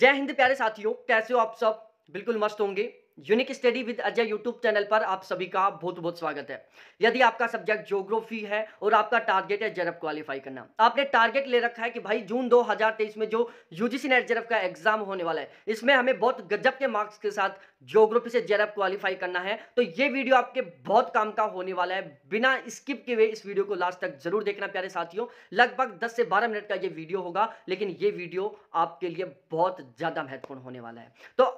जय हिंद प्यारे साथियों कैसे हो आप सब बिल्कुल मस्त होंगे unique study with Ajay YouTube channel पर आप सभी का बहुत बहुत स्वागत है यदि आपका सब्जेक्ट ज्योग्राफी है और आपका टारगेट है जेरफ क्वालिफाई करना आपने टारगेट ले रखा है कि भाई जून 2023 में जो यूजीसी नेट जेरफ का एग्जाम होने वाला है इसमें हमें बहुत गजब के मार्क्स के साथ ज्योग्राफी से जेरफ क्वालिफाई करना है तो ये वीडियो आपके बहुत काम का होने वाला है बिना स्किप के हुए इस वीडियो को लास्ट तक जरूर देखना प्यारे साथियों लगभग दस से बारह मिनट का ये वीडियो होगा लेकिन ये वीडियो आपके लिए बहुत ज़्यादा महत्वपूर्ण होने वाला है तो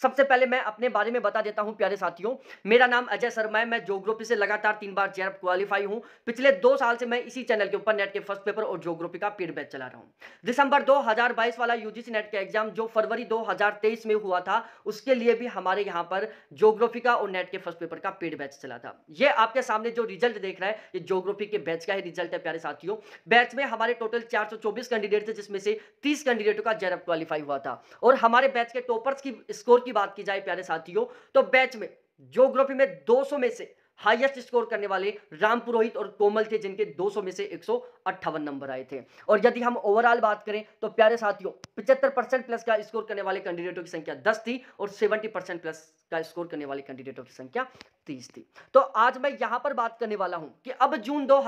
सबसे पहले मैं अपने बारे में बता देता हूं प्यारे साथियों मेरा नाम अजय शर्मा है मैं जोग्राफी से लगातार तीन बार जेआरएफ क्वालिफाई हूं पिछले दो साल से मैं इसी चैनल के ऊपर नेट के फर्स्ट पेपर और जोग्राफी का पेड बैच चला रहा हूं दिसंबर 2022 वाला यूजीसी नेट का एग्जाम जो फरवरी दो में हुआ था उसके लिए भी हमारे यहाँ पर जोग्राफी का और नेट के फर्स्ट पेपर का पेड बैच चला था ये आपके सामने जो रिजल्ट देख रहा है ये जोग्राफी के बैच का ही रिजल्ट है प्यारे साथियों बैच में हमारे टोटल चार कैंडिडेट थे जिसमें से तीस कैंडिडेटों का जेआरएफ क्वालिफाई हुआ था और हमारे बैच के टॉपर्स की स्कोर की बात की जाए प्यारे साथियों तो बैच में ज्योग्राफी में 200 में से हाईएस्ट स्कोर करने वाले राम पुरोहित और कोमल थे जिनके 200 में से एक नंबर आए थे और यदि हम ओवरऑल बात करें तो प्यारे साथियों 75 परसेंट प्लस का स्कोर करने वाले कैंडिडेटों की संख्या 10 थी और 70 परसेंट प्लस का स्कोर करने वाले कैंडिडेटों की संख्या 30 थी तो आज मैं यहां पर बात करने वाला हूं कि अब जून दो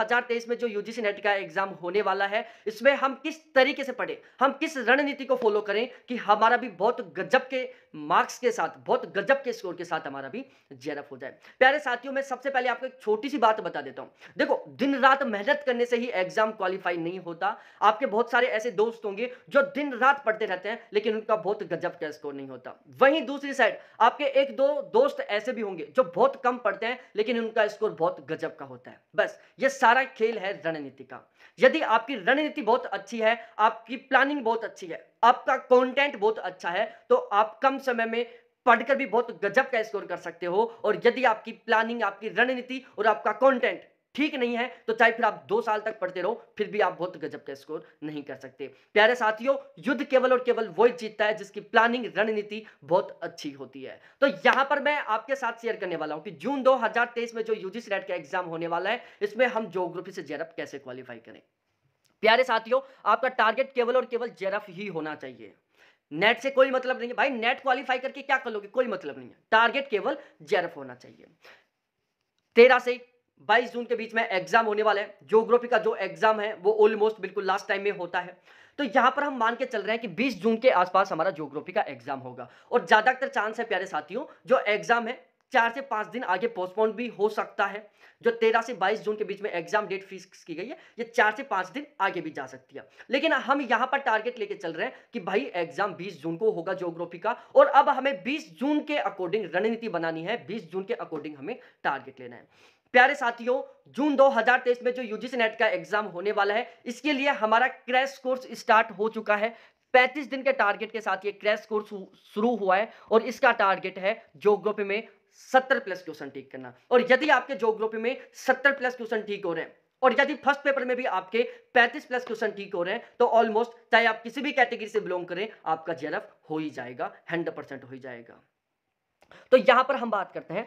में जो यूजीसी नेट का एग्जाम होने वाला है इसमें हम किस तरीके से पढ़े हम किस रणनीति को फॉलो करें कि हमारा भी बहुत गजब के मार्क्स के साथ बहुत गजब के स्कोर के साथ हमारा भी जेरफ हो जाए प्यारे साथियों में सबसे सबसे पहले आपको एक छोटी सी बात बता देता हूं देखो दिन रात मेहनत करने से ही एग्जाम क्वालिफाई नहीं होता आपके बहुत सारे ऐसे दोस्त होंगे जो दिन रात पढ़ते रहते हैं लेकिन उनका बहुत गजब का स्कोर नहीं होता वहीं दूसरी साइड आपके एक दो दोस्त ऐसे भी होंगे जो बहुत कम पढ़ते हैं लेकिन उनका स्कोर बहुत गजब का होता है बस ये सारा खेल है रणनीति का यदि आपकी रणनीति बहुत अच्छी है आपकी प्लानिंग बहुत अच्छी है आपका कंटेंट बहुत अच्छा है तो आप कम समय में पढ़कर भी बहुत गजब का स्कोर कर सकते हो और यदि आपकी प्लानिंग आपकी रणनीति और आपका कंटेंट ठीक नहीं है तो चाहे फिर आप दो साल तक पढ़ते रहो फिर भी आप बहुत गजब का स्कोर नहीं कर सकते प्यारे साथियों युद्ध केवल और केवल वो जीतता है जिसकी प्लानिंग रणनीति बहुत अच्छी होती है तो यहां पर मैं आपके साथ शेयर करने वाला हूं कि जून 2023 में जो यूजीसी नेट का एग्जाम होने वाला है इसमें हम जोग्राफी से जेरफ कैसे क्वालिफाई करें प्यारे साथियों आपका टारगेट केवल और केवल जेरफ ही होना चाहिए नेट से कोई मतलब नहीं है भाई नेट क्वालिफाई करके क्या कर लोगे कोई मतलब नहीं है टारगेट केवल जेरफ होना चाहिए तेरह से बाईस जून के बीच में एग्जाम होने वाला है ज्योग्राफी का जो एग्जाम है वो ऑलमोस्ट बिल्कुल लास्ट टाइम में होता है तो यहां पर हम मान के चल रहे हैं कि 20 जून के आसपास हमारा ज्योग्राफी का एग्जाम होगा और ज़्यादातर चांस है प्यारे साथियों जो एग्जाम है चार से पाँच दिन आगे पोस्टपोन भी हो सकता है जो तेरह से बाईस जून के बीच में एग्जाम डेट फिक्स की गई है ये चार से पाँच दिन आगे भी जा सकती है लेकिन हम यहाँ पर टारगेट लेके चल रहे हैं कि भाई एग्जाम बीस जून को होगा जोग्राफी का और अब हमें बीस जून के अकॉर्डिंग रणनीति बनानी है बीस जून के अकॉर्डिंग हमें टारगेट लेना है प्यारे साथियों जून 2023 में जो यूजीसी नेट का एग्जाम होने वाला है इसके लिए हमारा क्रैश कोर्स स्टार्ट हो चुका है 35 दिन के टारगेट के साथ ये क्रैश कोर्स शुरू हुआ है और इसका टारगेट है जोग्रोपी में सत्तर प्लस क्वेश्चन ठीक करना और यदि आपके ग्रुप में सत्तर प्लस क्वेश्चन ठीक हो रहे हैं और यदि फर्स्ट पेपर में भी आपके पैंतीस प्लस क्वेश्चन ठीक हो रहे हैं तो ऑलमोस्ट चाहे आप किसी भी कैटेगरी से बिलोंग करें आपका जेरफ हो ही जाएगा हंड्रेड परसेंट हो ही जाएगा तो यहां पर हम बात करते हैं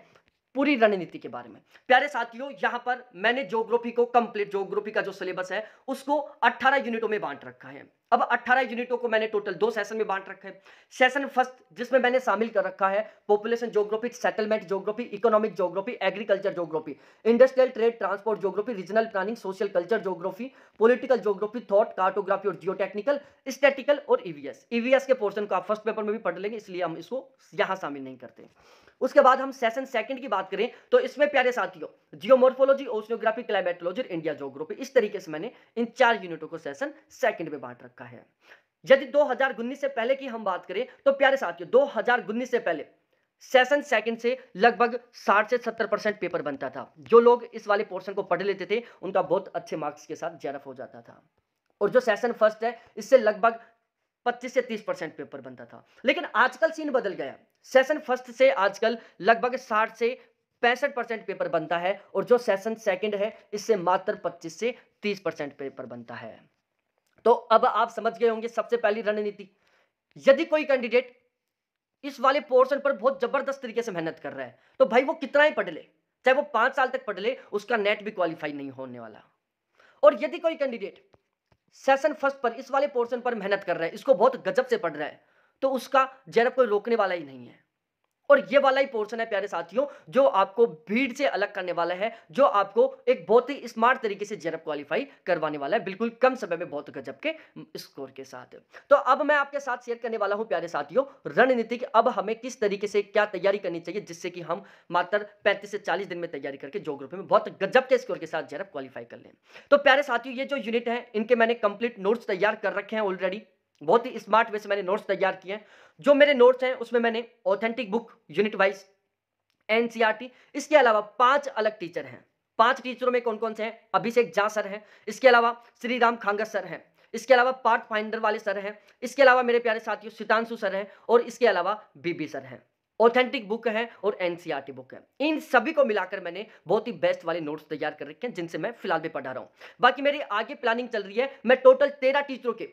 पूरी रणनीति के बारे में प्यारे साथियों यहां पर मैंने ज्योग्राफी को कंप्लीट ज्योग्राफी का जो सिलेबस है उसको 18 यूनिटों में बांट रखा है अब 18 यूनिटों को मैंने टोटल दो सेशन में बांट रखा है सेशन फर्स्ट जिसमें मैंने शामिल कर रखा है population geography settlement geography economic geography agriculture geography industrial trade transport geography regional planning social culture geography political geography thought cartography और जियोटेक्निकल स्टेटिकल और ईवीएस e ईवीएस e के पोर्सन को आप फर्स्ट पेपर में भी पढ़ लेंगे इसलिए हम इसको यहां शामिल नहीं करते उसके बाद हम सेशन सेकंड की बात करें तो इसमें प्यारे साथियों geomorphology oceanography climatology India geography इस तरीके से मैंने इन चार यूनिटों को सेशन सेकंड में बांट रखा है यदि दो से पहले की हम बात करें तो प्यारे साथियों दो से पहले सेशन सेकंड से लगभग 60 से 70 परसेंट पेपर बनता था जो लोग इस वाले पोर्शन को पढ़ लेते थे उनका बहुत अच्छे मार्क्स के साथ जेरफ हो जाता था और जो सेशन फर्स्ट है इससे लगभग 25 से 30 परसेंट पेपर बनता था लेकिन आजकल सीन बदल गया सेशन फर्स्ट से आजकल लगभग साठ से पैंसठ परसेंट पेपर बनता है और जो सेशन सेकंड है इससे मात्र पच्चीस से तीस परसेंट पेपर बनता है तो अब आप समझ गए होंगे सबसे पहली रणनीति यदि कोई कैंडिडेट इस वाले पोर्शन पर बहुत जबरदस्त तरीके से मेहनत कर रहा है तो भाई वो कितना ही पढ़ ले चाहे वो पांच साल तक पढ़ ले उसका नेट भी क्वालिफाई नहीं होने वाला और यदि कोई कैंडिडेट सेशन फर्स्ट पर इस वाले पोर्शन पर मेहनत कर रहा है इसको बहुत गजब से पढ़ रहा है तो उसका जरब कोई रोकने वाला ही नहीं है और ये वाला ही पोर्शन है प्यारे साथियों जो आपको भीड़ से अलग करने वाला है जो आपको एक बहुत ही स्मार्ट तरीके से जेरब क्वालिफाई करवाने वाला है बिल्कुल कम समय में बहुत गजब के स्कोर के साथ तो अब मैं आपके साथ शेयर करने वाला हूं प्यारे साथियों रणनीति की अब हमें किस तरीके से क्या तैयारी करनी चाहिए जिससे कि हम मात्र पैंतीस से चालीस दिन में तैयारी करके जो ग्रुप में बहुत गजब के स्कोर के साथ जेरब क्वालिफाई कर लें तो प्यारे साथियों ये जो यूनिट है इनके मैंने कंप्लीट नोट्स तैयार कर रखे हैं ऑलरेडी बहुत ही स्मार्ट वे से मैंने नोट्स तैयार किए हैं जो मेरे नोट्स हैं उसमें मैंने ऑथेंटिक बुक यूनिट वाइज एन इसके अलावा पांच अलग टीचर हैं पांच टीचरों में कौन कौन से हैं अभिषेक झा सर हैं इसके अलावा श्री राम खांगस सर हैं इसके अलावा पार्ट फाइंडर वाले सर हैं इसके अलावा मेरे प्यारे साथियों सितांशु सर हैं और इसके अलावा बीबी सर हैं ऑथेंटिक बुक है और एनसीईआरटी बुक e है इन सभी को मिलाकर मैंने बहुत ही बेस्ट वाले नोट्स तैयार कर रखे हैं जिनसे मैं फिलहाल भी पढ़ा रहा हूँ बाकी मेरी आगे प्लानिंग चल रही है मैं टोटल तेरह टीचरों के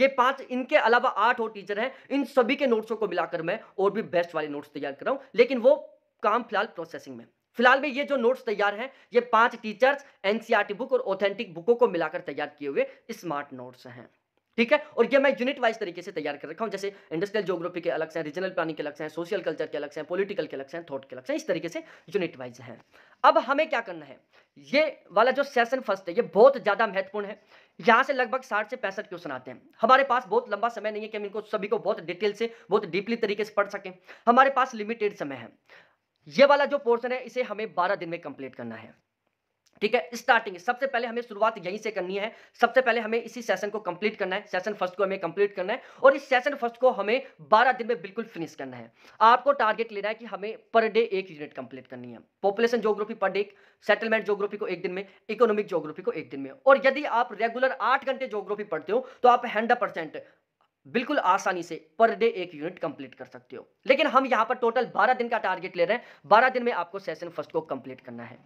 ये पांच इनके अलावा आठ और टीचर हैं इन सभी के नोट्सों को मिलाकर मैं और भी बेस्ट वाले नोट्स तैयार कर रहा हूं लेकिन वो काम फिलहाल प्रोसेसिंग में फिलहाल में ये जो नोट्स तैयार हैं ये पांच टीचर्स एनसीईआरटी बुक और ऑथेंटिक बुकों को मिलाकर तैयार किए हुए स्मार्ट नोट्स हैं ठीक है और ये मैं यूनिट वाइज तरीके से तैयार कर रखा हूँ जैसे इंडस्ट्रियल जोग्राफी के अलग से रीजनल प्लानिंग के अलग से सोशल कल्चर के अलग से पॉलिटिकल के अलग से थॉट के अलग से इस तरीके से यूनिट वाइज हैं अब हमें क्या करना है ये वाला जो सेशन फर्स्ट है ये बहुत ज़्यादा महत्वपूर्ण है यहाँ से लगभग साठ से पैंसठ क्वेश्चन आते हैं हमारे पास बहुत लंबा समय नहीं है कि हम इनको सभी को बहुत डिटेल से बहुत डीपली तरीके से पढ़ सकें हमारे पास लिमिटेड समय है ये वाला जो पोर्शन है इसे हमें बारह दिन में कंप्लीट करना है ठीक है स्टार्टिंग सबसे पहले हमें शुरुआत यहीं से करनी है सबसे पहले हमें इसी सेशन को कंप्लीट करना है सेशन फर्स्ट को हमें कंप्लीट करना है और इस सेशन फर्स्ट को हमें 12 दिन में बिल्कुल फिनिश करना है आपको टारगेट लेना है कि हमें पर डे एक यूनिट कंप्लीट करनी है population geography per day settlement geography को एक दिन में इकोनॉमिक जोग्राफी को एक दिन में और यदि आप रेगुलर आठ घंटे जोग्राफी पढ़ते हो तो आप हंड्रेड बिल्कुल आसानी से पर डे एक यूनिट कंप्लीट कर सकते हो लेकिन हम यहाँ पर टोटल 12 दिन का टारगेट ले रहे हैं 12 दिन में आपको सेशन फर्स्ट को कंप्लीट करना है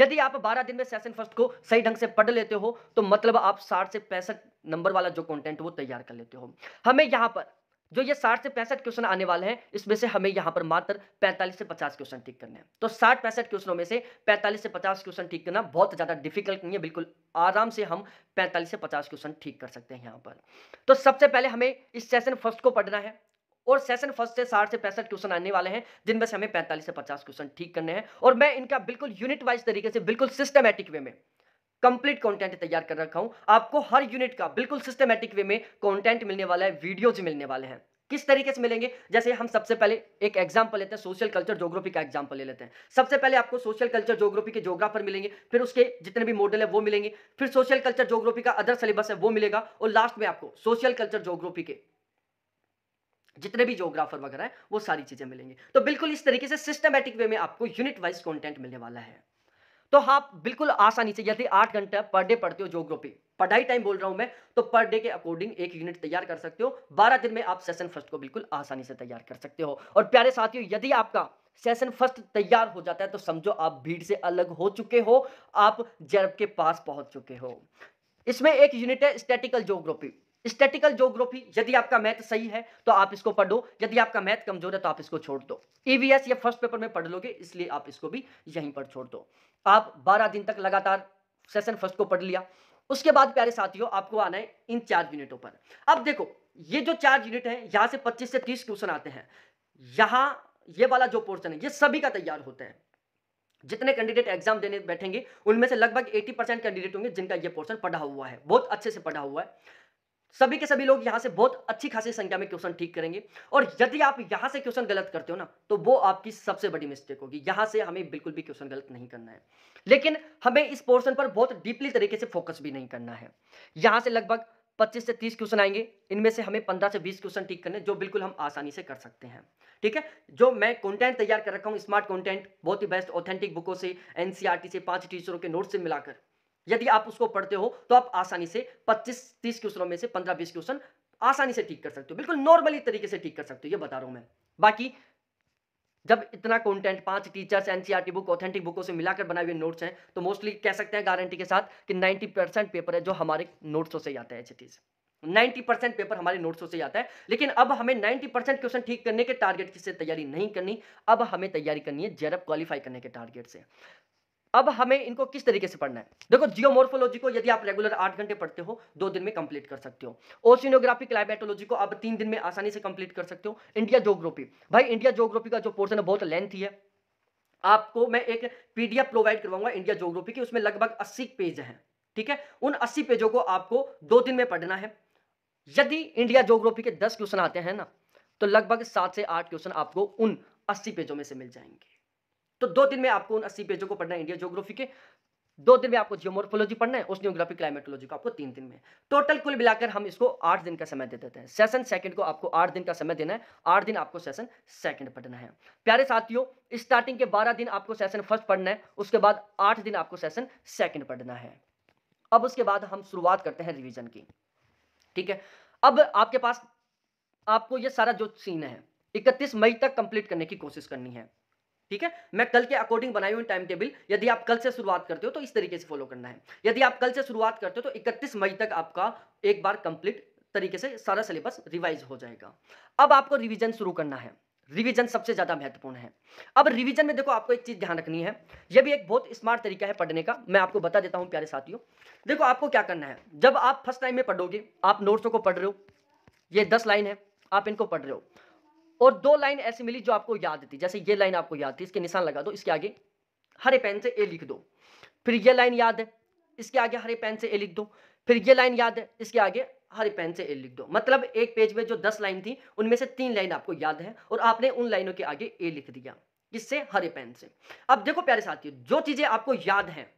यदि आप 12 दिन में सेशन फर्स्ट को सही ढंग से पढ़ लेते हो तो मतलब आप 60 से पैंसठ नंबर वाला जो कंटेंट वो तैयार कर लेते हो हमें यहाँ पर जो ये साठ से पैंसठ क्वेश्चन आने वाले हैं इसमें से हमें यहाँ पर मात्र पैंतालीस से पचास क्वेश्चन ठीक करने हैं तो साठ पैंसठ क्वेश्चनों में से पैंतालीस से पचास क्वेश्चन ठीक करना बहुत ज़्यादा डिफिकल्ट नहीं है बिल्कुल आराम से हम पैंतालीस से पचास क्वेश्चन ठीक कर सकते हैं यहाँ पर तो सबसे पहले हमें इस सेशन फर्स्ट को पढ़ना है और सेशन फर्स्ट से साठ से पैंसठ क्वेश्चन आने वाले हैं जिनमें से हमें पैंतालीस से पचास क्वेश्चन ठीक करने हैं और मैं इनका बिल्कुल यूनिट वाइज तरीके से बिल्कुल सिस्टमेटिक वे में कंप्लीट कंटेंट तैयार कर रखा हूं आपको हर यूनिट का बिल्कुल सिस्टमेटिक वे में कंटेंट मिलने वाला है वीडियोज मिलने वाले हैं किस तरीके से मिलेंगे जैसे हम सबसे पहले एक एग्जाम्पल लेते हैं सोशल कल्चर जोग्राफी का एग्जाम्पल ले लेते हैं सबसे पहले आपको सोशल कल्चर जोग्राफी के जोग्राफर मिलेंगे फिर उसके जितने भी मॉडल है वो मिलेंगे फिर सोशल कल्चर जोग्राफी का अदर सिलेबस है वो मिलेगा और लास्ट में आपको सोशल कल्चर जोग्राफी के जितने भी जोग्राफर वगैरह है वो सारी चीजें मिलेंगी तो बिल्कुल इस तरीके से सिस्टमेटिक वे में आपको यूनिट वाइज कॉन्टेंट मिलने वाला है तो आप हाँ बिल्कुल आसानी से यदि आठ घंटे पर डे पढ़ते हो जोग्राफी पढ़ाई टाइम बोल रहा हूं मैं तो पर डे के अकॉर्डिंग एक यूनिट तैयार कर सकते हो बारह दिन में आप सेशन फर्स्ट को बिल्कुल आसानी से तैयार कर सकते हो और प्यारे साथियों यदि आपका सेशन फर्स्ट तैयार हो जाता है तो समझो आप भीड़ से अलग हो चुके हो आप जरब के पास पहुंच चुके हो इसमें एक यूनिट है स्टैटिकल जोग्राफी स्टेटिकल जोग्राफी यदि आपका मैथ सही है तो आप इसको पढ़ दो यदि आपका मैथ कमजोर है तो आप इसको छोड़ दो ईवीएस ये फर्स्ट पेपर में पढ़ लोगे इसलिए आप इसको भी यहीं पर छोड़ दो आप बारह दिन तक लगातार सेशन फर्स्ट को पढ़ लिया उसके बाद प्यारे साथियों आपको आना है इन चार यूनिटों पर अब देखो ये जो चार यूनिट है यहाँ से पच्चीस से तीस क्वेश्चन आते हैं यहाँ ये वाला जो पोर्सन है ये सभी का तैयार होता है जितने कैंडिडेट एग्जाम देने बैठेंगे उनमें से लगभग 80 परसेंट कैंडिडेट होंगे जिनका ये पोर्शन पढ़ा हुआ है बहुत अच्छे से पढ़ा हुआ है सभी के सभी लोग यहाँ से बहुत अच्छी खासी संख्या में क्वेश्चन ठीक करेंगे और यदि आप यहाँ से क्वेश्चन गलत करते हो ना तो वो आपकी सबसे बड़ी मिस्टेक होगी यहाँ से हमें बिल्कुल भी क्वेश्चन गलत नहीं करना है लेकिन हमें इस पोर्शन पर बहुत डीपली तरीके से फोकस भी नहीं करना है यहाँ से लगभग 25 से 30 क्वेश्चन आएंगे इनमें से हमें 15 से 20 क्वेश्चन ठीक करने जो बिल्कुल हम आसानी से कर सकते हैं ठीक है जो मैं कंटेंट तैयार कर रखा हूँ स्मार्ट कंटेंट बहुत ही बेस्ट ऑथेंटिक बुकों से एनसीईआरटी e से पांच टीचरों के नोट से मिलाकर यदि आप उसको पढ़ते हो तो आप आसानी से 25 30 क्वेश्चनों में से 15 20 क्वेश्चन आसानी से ठीक कर सकते हो बिल्कुल नॉर्मली तरीके से ठीक कर सकते हो ये बता रहा हूं मैं बाकी जब इतना कंटेंट पांच टीचर्स एनसीईआरटी बुक ऑथेंटिक बुकों से मिलाकर बनाए हुए नोट्स हैं तो मोस्टली कह सकते हैं गारंटी के साथ कि 90 परसेंट पेपर है जो हमारे नोट्सों से आता है चीज 90 परसेंट पेपर हमारे नोट्सों से आता है लेकिन अब हमें 90 परसेंट क्वेश्चन ठीक करने के टारगेट से तैयारी नहीं करनी अब हमें तैयारी करनी है जेरअप क्वालिफाई करने के टारगेट से अब हमें इनको किस तरीके से पढ़ना है देखो जियोमोर्फोलॉजी को यदि आप रेगुलर आठ घंटे पढ़ते हो दो दिन में कंप्लीट कर सकते हो ओशिनोग्राफी क्लाइमेटोलॉजी को आप तीन दिन में आसानी से कंप्लीट कर सकते हो इंडिया जोग्रोफी भाई इंडिया जोग्रोफी का जो पोर्सन है बहुत लेंथी है आपको मैं एक पीडीएफ प्रोवाइड करवाऊंगा इंडिया जोग्रोफी की उसमें लगभग अस्सी पेज है ठीक है उन अस्सी पेजों को आपको दो दिन में पढ़ना है यदि इंडिया जोग्रोफी के दस क्वेश्चन आते हैं ना तो लगभग सात से आठ क्वेश्चन आपको उन अस्सी पेजों में से मिल जाएंगे तो दो दिन में आपको उन अस्सी पेजों को पढ़ना है इंडिया जोग्राफी के दो दिन में आपको जियोमोर्फोलॉजी पढ़ना है ओसनियोग्राफी क्लाइमेटोलॉजी को आपको तीन दिन में टोटल कुल मिलाकर हम इसको आठ दिन का समय दे देते हैं सेशन सेकंड को आपको आठ दिन का समय देना है आठ दिन आपको सेशन सेकंड पढ़ना है प्यारे साथियों स्टार्टिंग के बारह दिन आपको सेशन फर्स्ट पढ़ना है उसके बाद आठ दिन आपको सेशन सेकेंड पढ़ना है अब उसके बाद हम शुरुआत करते हैं रिविजन की ठीक है अब आपके पास आपको यह सारा जो सीन है इकतीस मई तक कंप्लीट करने की कोशिश करनी है ठीक है मैं कल के अकॉर्डिंग बनाई हुई टाइम टेबल यदि आप कल से शुरुआत करते हो तो इस तरीके से फॉलो करना है यदि आप कल से शुरुआत करते हो तो इकतीस मई तक आपका एक बार कंप्लीट तरीके से सारा सिलेबस रिवाइज हो जाएगा अब आपको रिविजन शुरू करना है रिवीजन सबसे ज़्यादा महत्वपूर्ण है अब रिवीजन में देखो आपको एक चीज़ ध्यान रखनी है यह भी एक बहुत स्मार्ट तरीका है पढ़ने का मैं आपको बता देता हूं प्यारे साथियों देखो आपको क्या करना है जब आप फर्स्ट टाइम में पढ़ोगे आप नोट्सों को पढ़ रहे हो ये दस लाइन है आप इनको पढ़ रहे हो और दो लाइन ऐसी मिली जो आपको याद थी जैसे ये लाइन आपको याद थी इसके निशान लगा दो इसके आगे हरे पेन से ए लिख दो फिर ये लाइन याद है इसके आगे हरे पेन से ए लिख दो फिर ये लाइन याद है इसके आगे हरे पेन से ए लिख दो मतलब एक पेज में जो दस लाइन थी उनमें से तीन लाइन आपको याद है और आपने उन लाइनों के आगे ए लिख दिया किससे हरे पेन से अब देखो प्यारे साथियों जो चीज़ें आपको याद हैं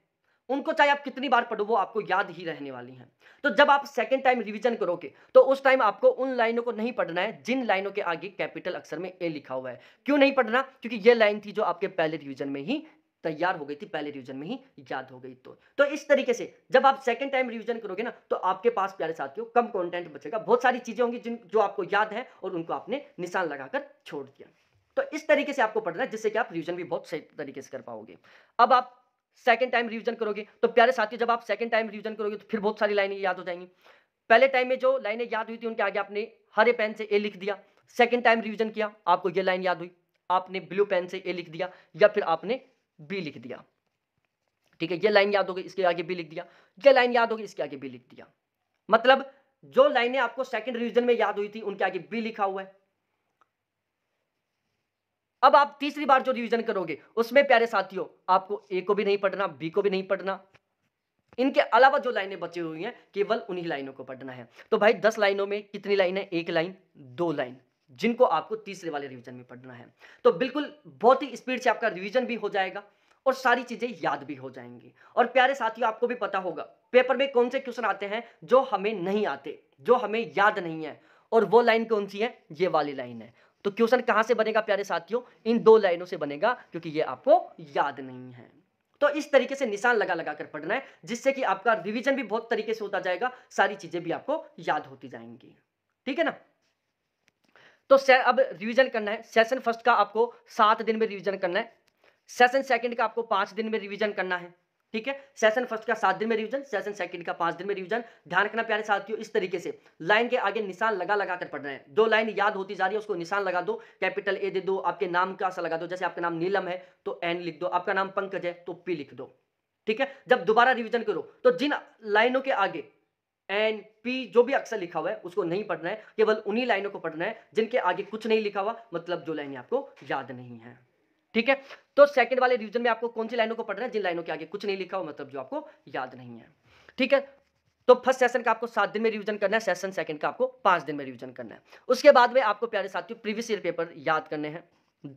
उनको चाहे आप कितनी बार पढ़ो वो आपको याद ही रहने वाली हैं तो जब आप सेकेंड टाइम रिविजन करोगे तो उस टाइम आपको उन लाइनों को नहीं पढ़ना है जिन लाइनों के आगे कैपिटल अक्षर में ए लिखा हुआ है क्यों नहीं पढ़ना क्योंकि ये लाइन थी जो आपके पहले रिविजन में ही तैयार हो गई थी पहले रिवीजन में ही याद हो गई तो तो इस तरीके से जब आप सेकंड टाइम रिवीजन करोगे ना तो आपके पास प्यारे साथियों कम कंटेंट बचेगा बहुत सारी चीजें होंगी जिन जो आपको याद है और उनको आपने निशान लगाकर छोड़ दिया तो इस तरीके से आपको पढ़ना है जिससे कि आप रिवीजन भी बहुत सही तरीके से कर पाओगे अब आप सेकंड टाइम रिवीजन करोगे तो प्यारे साथी जब आप सेकंड टाइम रिवीजन करोगे तो फिर बहुत सारी लाइनें याद हो जाएंगी पहले टाइम में जो लाइनें याद हुई थी उनके आगे आपने हरे पेन से ए लिख दिया सेकंड टाइम रिविजन किया आपको ये लाइन याद हुई आपने ब्लू पेन से ए लिख दिया या फिर आपने बी लिख दिया ठीक है ये लाइन याद होगी इसके आगे बी लिख दिया ये लाइन याद होगी इसके आगे बी लिख दिया मतलब जो लाइनें आपको सेकंड रिवीजन में याद हुई थी उनके आगे बी लिखा हुआ है अब आप तीसरी बार जो रिवीजन करोगे उसमें प्यारे साथियों आपको ए को भी नहीं पढ़ना बी को भी नहीं पढ़ना इनके अलावा जो लाइनें बची हुई हैं केवल उन्हीं लाइनों को पढ़ना है तो भाई दस लाइनों में कितनी लाइन है एक लाइन दो लाइन जिनको आपको तीसरे वाले रिवीजन में पढ़ना है तो बिल्कुल बहुत ही स्पीड से आपका रिवीजन भी हो जाएगा और सारी चीज़ें याद भी हो जाएंगी और प्यारे साथियों आपको भी पता होगा पेपर में कौन से क्वेश्चन आते हैं जो हमें नहीं आते जो हमें याद नहीं है और वो लाइन कौन सी है ये वाली लाइन है तो क्वेश्चन कहां से बनेगा प्यारे साथियों इन दो लाइनों से बनेगा क्योंकि ये आपको याद नहीं है तो इस तरीके से निशान लगा लगा कर पढ़ना है जिससे कि आपका रिवीजन भी बहुत तरीके से होता जाएगा सारी चीजें भी आपको याद होती जाएंगी ठीक है ना तो अब रिवीजन करना है सेशन फर्स्ट का आपको सात दिन में रिवीजन करना है सेशन सेकंड का आपको पांच दिन में रिवीजन करना है ठीक है सेशन फर्स्ट का सात दिन में रिवीजन सेशन सेकंड का पांच दिन में रिवीजन ध्यान रखना प्यारे साथियों इस तरीके से लाइन के आगे निशान लगा लगा कर पढ़ना है दो लाइन याद होती जा रही है उसको निशान लगा दो कैपिटल ए दे दो आपके नाम का सा लगा दो जैसे आपका नाम नीलम है तो एन लिख दो आपका नाम पंकज है तो पी लिख दो ठीक है जब दोबारा रिविजन करो तो जिन लाइनों के आगे एन पी जो भी अक्सर लिखा हुआ है उसको नहीं पढ़ना है केवल उन्हीं लाइनों को पढ़ना है जिनके आगे कुछ नहीं लिखा हुआ मतलब जो लाइनें आपको याद नहीं है ठीक है तो सेकंड वाले रिवीजन में आपको कौन सी लाइनों को पढ़ना है जिन लाइनों के आगे कुछ नहीं लिखा हो मतलब जो आपको याद नहीं है ठीक है तो फर्स्ट सेशन का आपको सात दिन में रिवीजन करना है सेशन सेकंड का आपको पांच दिन में रिवीजन करना है उसके बाद में आपको प्यारे साथियों प्रीवियस ईयर पेपर याद करने हैं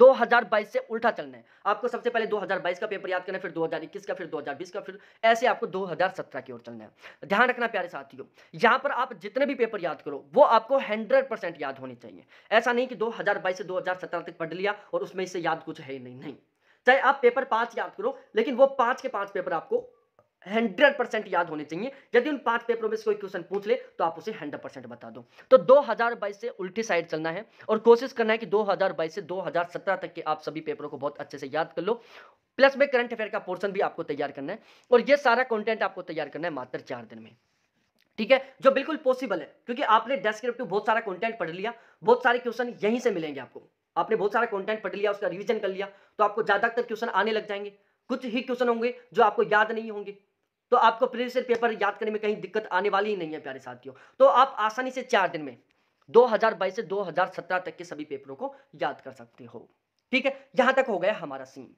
2022 से उल्टा चलना है आपको सबसे पहले 2022 का पेपर याद करना फिर 2021 का फिर 2020 का फिर ऐसे आपको 2017 की ओर चलना है ध्यान रखना प्यारे साथियों यहाँ पर आप जितने भी पेपर याद करो वो आपको 100 परसेंट याद होने चाहिए ऐसा नहीं कि 2022 से 2017 तक पढ़ लिया और उसमें इससे याद कुछ है ही नहीं नहीं चाहे आप पेपर पाँच याद करो लेकिन वो पाँच के पाँच पेपर आपको हंड्रेड परसेंट याद होने चाहिए यदि उन पांच पेपरों में से कोई क्वेश्चन पूछ ले तो आप उसे हंड्रेड परसेंट बता दो तो 2022 से उल्टी साइड चलना है और कोशिश करना है कि 2022 से 2017 तक के आप सभी पेपरों को बहुत अच्छे से याद कर लो प्लस में करंट अफेयर का पोर्सन भी आपको तैयार करना है और यह सारा कॉन्टेंट आपको तैयार करना है मात्र चार दिन में ठीक है जो बिल्कुल पॉसिबल है क्योंकि आपने डेस्क्रिप्टिव बहुत सारा कॉन्टेंट पढ़ लिया बहुत सारे क्वेश्चन यहीं से मिलेंगे आपको आपने बहुत सारा कंटेंट पढ़ लिया उसका रिवीजन कर लिया तो आपको ज़्यादातर क्वेश्चन आने लग जाएंगे कुछ ही क्वेश्चन होंगे जो आपको याद नहीं होंगे तो आपको प्रीवियस पेपर याद करने में कहीं दिक्कत आने वाली ही नहीं है प्यारे साथियों तो आप आसानी से चार दिन में 2022 से 2017 तक के सभी पेपरों को याद कर सकते हो ठीक है यहां तक हो गया हमारा सीन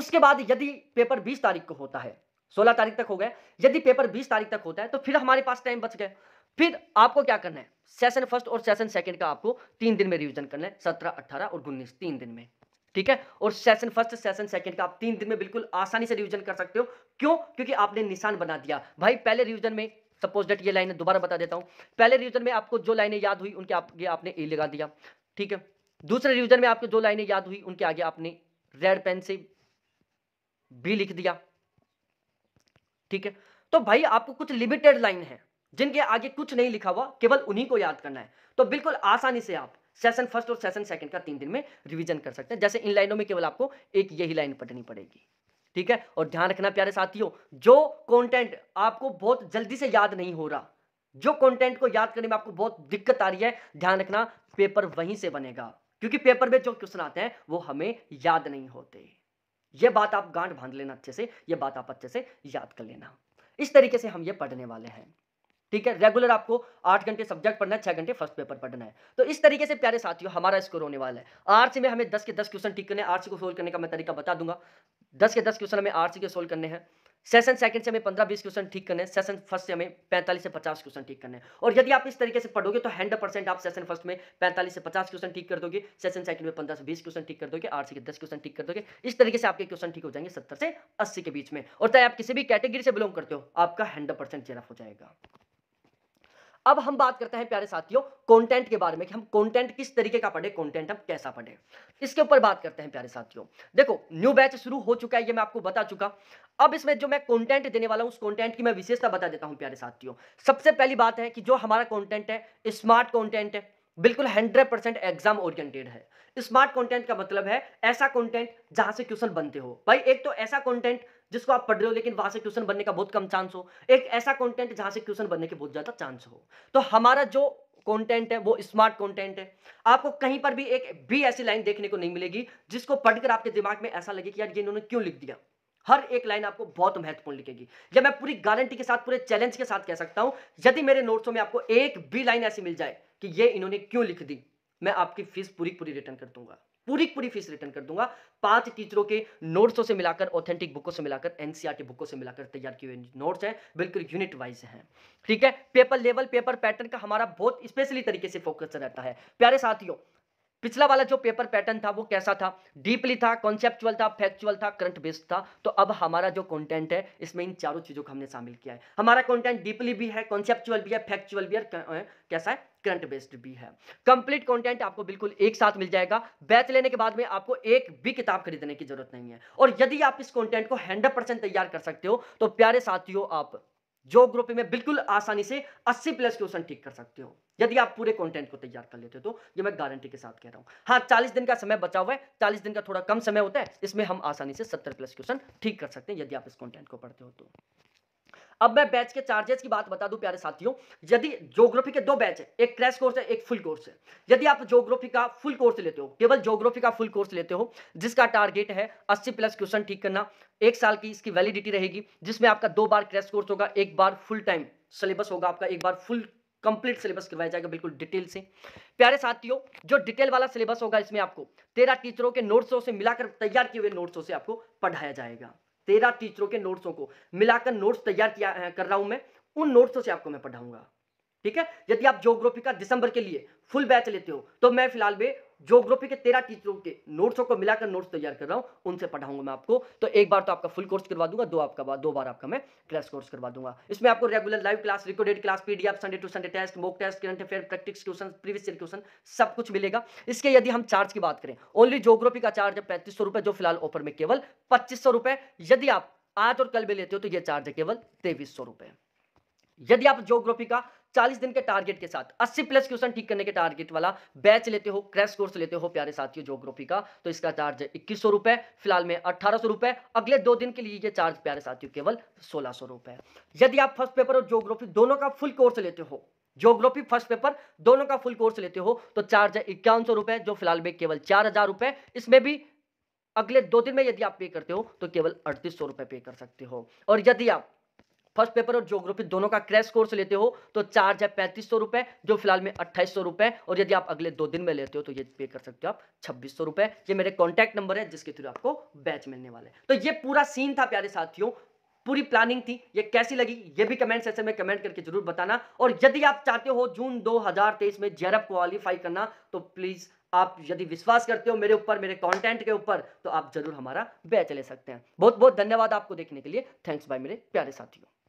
उसके बाद यदि पेपर 20 तारीख को होता है 16 तारीख तक हो गया यदि पेपर 20 तारीख तक होता है तो फिर हमारे पास टाइम बच गया फिर आपको क्या करना है सेशन फर्स्ट और सेशन सेकंड का आपको तीन दिन में रिवीजन करना है सत्रह अट्ठारह और उन्नीस तीन दिन में ठीक है और सेशन फर्स्ट सेशन सेकंड का आप तीन दिन में बिल्कुल आसानी से रिवीजन कर सकते हो क्यों क्योंकि आपने निशान बना दिया भाई पहले रिवीजन में सपोज डेट ये लाइन दोबारा बता देता हूं पहले रिवीजन में आपको जो लाइनें याद हुई उनके आगे आपने ए लगा दिया ठीक है दूसरे रिवीजन में आपको जो लाइनें याद हुई उनके आगे आपने रेड पेन से बी लिख दिया ठीक है तो भाई आपको कुछ लिमिटेड लाइन है जिनके आगे कुछ नहीं लिखा हुआ केवल उन्हीं को याद करना है तो बिल्कुल आसानी से आप सेशन फर्स्ट और सेशन सेकंड का तीन दिन में रिवीजन कर सकते हैं जैसे इन लाइनों में केवल आपको एक यही लाइन पढ़नी पड़ेगी ठीक है और ध्यान रखना प्यारे साथियों जो कंटेंट आपको बहुत जल्दी से याद नहीं हो रहा जो कंटेंट को याद करने में आपको बहुत दिक्कत आ रही है ध्यान रखना पेपर वहीं से बनेगा क्योंकि पेपर में जो क्वेश्चन आते हैं वो हमें याद नहीं होते ये बात आप गांठ बांध लेना अच्छे से ये बात आप अच्छे से याद कर लेना इस तरीके से हम ये पढ़ने वाले हैं ठीक है रेगुलर आपको आठ घंटे सब्जेक्ट पढ़ना है छह घंटे फर्स्ट पेपर पढ़ना है तो इस तरीके से प्यारे साथियों हमारा स्कोर होने वाला है आर्ट्स में हमें दस के दस क्वेश्चन ठीक करने आर्ट्स को सोल्व करने का मैं तरीका बता दूंगा दस के दस क्वेश्चन हमें आर्ट्स के सोल्व करने हैं सेशन सेकंड से हमें पंद्रह बीस क्वेश्चन ठीक करने हैं सेशन फर्स्ट से हमें पैंतालीस से पचास क्वेश्चन ठीक करने हैं और यदि आप इस तरीके से पढ़ोगे तो हंड्रेड परसेंट आप सेशन फर्स्ट में पैंतालीस से पचास क्वेश्चन ठीक कर दोगे सेशन सेकंड में पंद्रह से बीस क्वेश्चन ठीक कर दोगे आठ से दस क्वेश्चन ठीक कर दोगे इस तरीके से आपके क्वेश्चन ठीक हो जाएंगे सत्तर से अस्सी के बीच में और चाहे आप किसी भी कैटेगरी से बिलोंग करते हो आपका हंड्रेड परसेंट चेहरा हो जाएगा अब हम बात करते हैं प्यारे साथियों कंटेंट के बारे में कि हम कंटेंट किस तरीके का पढ़े कंटेंट हम कैसा पढ़े इसके ऊपर बात करते हैं प्यारे साथियों देखो न्यू बैच शुरू हो चुका है ये मैं आपको बता चुका अब इसमें जो मैं कंटेंट देने वाला हूं उस कंटेंट की मैं विशेषता बता देता हूं प्यारे साथियों सबसे पहली बात है कि जो हमारा कॉन्टेंट है स्मार्ट कॉन्टेंट है बिल्कुल हंड्रेड एग्जाम ओरिएंटेड है स्मार्ट कंटेंट का मतलब है ऐसा कंटेंट जहां से क्वेश्चन बनते हो भाई एक तो ऐसा कंटेंट जिसको आप पढ़ रहे हो लेकिन वहां से क्वेश्चन बनने का बहुत कम चांस हो एक ऐसा कॉन्टेंट जहां से क्वेश्चन बनने के बहुत ज़्यादा चांस हो तो हमारा जो कंटेंट है वो स्मार्ट कंटेंट है आपको कहीं पर भी एक भी ऐसी लाइन देखने को नहीं मिलेगी जिसको पढ़कर आपके दिमाग में ऐसा लगे कि यार ये इन्होंने क्यों लिख दिया हर एक लाइन आपको बहुत महत्वपूर्ण लिखेगी या मैं पूरी गारंटी के साथ पूरे चैलेंज के साथ कह सकता हूं यदि मेरे नोट्सों में आपको एक भी लाइन ऐसी मिल जाए कि ये इन्होंने क्यों लिख दी मैं आपकी फीस पूरी पूरी रिटर्न कर दूंगा पूरी पूरी फीस रिटर्न कर दूंगा पांच टीचरों के नोट्सों से मिलाकर ऑथेंटिक बुकों से मिलाकर एनसीआर बुकों e से मिलाकर तैयार किए हुए नोट्स हैं बिल्कुल यूनिट वाइज हैं ठीक है पेपर लेवल पेपर पैटर्न का हमारा बहुत स्पेशली तरीके से फोकस रहता है प्यारे साथियों पिछला वाला जो पेपर पैटर्न था वो कैसा था डीपली था कॉन्सेप्चुअल था फैक्चुअल था करंट बेस्ड था तो अब हमारा जो कंटेंट है इसमें इन चारों चीज़ों को हमने शामिल किया है हमारा कंटेंट डीपली भी है कॉन्सेप्चुअल भी है फैक्चुअल भी है कैसा है करंट बेस्ड भी है कंप्लीट कंटेंट आपको बिल्कुल एक साथ मिल जाएगा बैच लेने के बाद में आपको एक भी किताब खरीदने की जरूरत नहीं है और यदि आप इस कॉन्टेंट को हंड्रेड परसेंट तैयार कर सकते हो तो प्यारे साथियों आप ग्रुप में बिल्कुल आसानी से 80 प्लस क्वेश्चन ठीक कर सकते हो यदि आप पूरे कंटेंट को तैयार कर लेते हो तो ये मैं गारंटी के साथ कह रहा हूं हाँ चालीस दिन का समय बचा हुआ है चालीस दिन का थोड़ा कम समय होता है इसमें हम आसानी से सत्तर प्लस क्वेश्चन ठीक कर सकते हैं यदि आप इस कॉन्टेंट को पढ़ते हो तो अब मैं बैच के चार्जेस की बात बता दूं प्यारे साथियों यदि ज्योग्राफी के दो बैच है एक क्रैश कोर्स है एक फुल कोर्स है यदि आप ज्योग्राफी का फुल कोर्स लेते हो केवल ज्योग्राफी का फुल कोर्स लेते हो जिसका टारगेट है अस्सी प्लस क्वेश्चन ठीक करना एक साल की इसकी वैलिडिटी रहेगी जिसमें आपका दो बार क्रैश कोर्स होगा एक बार फुल टाइम सिलेबस होगा आपका एक बार फुल कंप्लीट सिलेबस करवाया जाएगा बिल्कुल डिटेल से प्यारे साथियों जो डिटेल वाला सिलेबस होगा इसमें आपको तेरह टीचरों के नोट्सों से मिलाकर तैयार किए हुए नोट्सों से आपको पढ़ाया जाएगा तेरह टीचरों के नोट्सों को मिलाकर नोट्स तैयार किया कर रहा हूं मैं उन नोट्सों से आपको मैं पढ़ाऊंगा ठीक है यदि आप जियोग्राफी का दिसंबर के लिए फुल बैच लेते हो तो मैं फिलहाल भी जोग्राफी के तेरह टीचरों के नोट्सों को मिलाकर नोट्स तैयार कर रहा हूँ उनसे पढ़ाऊंगा मैं आपको तो एक बार तो आपका फुल कोर्स करवा दूंगा दो आपका बार, दो बार आपका मैं क्लास कोर्स करवा दूंगा इसमें आपको regular live class recorded class PDF Sunday to Sunday test mock test current affair practice question previous year question सब कुछ मिलेगा इसके यदि हम चार्ज की बात करें ओनली जोग्राफी का चार्ज है पैंतीस सौ जो फिलहाल ऑफर में केवल पच्चीस सौ यदि आप आज और कल भी लेते हो तो यह चार्ज है केवल तेईस सौ यदि आप ज्योग्राफी का चालीस दिन के टारगेट के साथ अस्सी प्लस क्वेश्चन ठीक करने के टारगेट वाला बैच लेते हो क्रैश कोर्स लेते हो प्यारे साथियों जोग्राफी का तो इसका चार्ज इक्कीस सौ रुपए फिलहाल में अठारह सौ रुपए अगले दो दिन के लिए ये चार्ज प्यारे साथियों केवल सोलह सौ रुपए यदि आप फर्स्ट पेपर और जोग्राफी दोनों का फुल कोर्स लेते हो ज्योग्राफी फर्स्ट पेपर दोनों का फुल कोर्स लेते हो तो चार्ज है इक्यावन सौ रुपए जो फिलहाल में केवल चार हजार रुपए इसमें भी अगले दो दिन में यदि आप पे करते हो तो केवल अड़तीस सौ रुपए पे कर सकते हो और यदि आप फर्स्ट पेपर और ज्योग्राफी दोनों का क्रैश कोर्स लेते हो तो चार्ज है पैंतीस सौ रुपए जो फिलहाल में अट्ठाईस सौ रुपए और यदि आप अगले दो दिन में लेते हो तो ये पे कर सकते हो आप छब्बीस सौ रुपए ये मेरे कॉन्टैक्ट नंबर है जिसके थ्रू आपको बैच मिलने वाला है तो ये पूरा सीन था प्यारे साथियों पूरी प्लानिंग थी ये कैसी लगी ये भी कमेंट सेक्शन में कमेंट करके जरूर बताना और यदि आप चाहते हो जून 2023 में जेरअप क्वालिफाई करना तो प्लीज़ आप यदि विश्वास करते हो मेरे ऊपर मेरे कंटेंट के ऊपर तो आप जरूर हमारा बैच ले सकते हैं बहुत बहुत धन्यवाद आपको देखने के लिए थैंक्स बाय मेरे प्यारे साथियों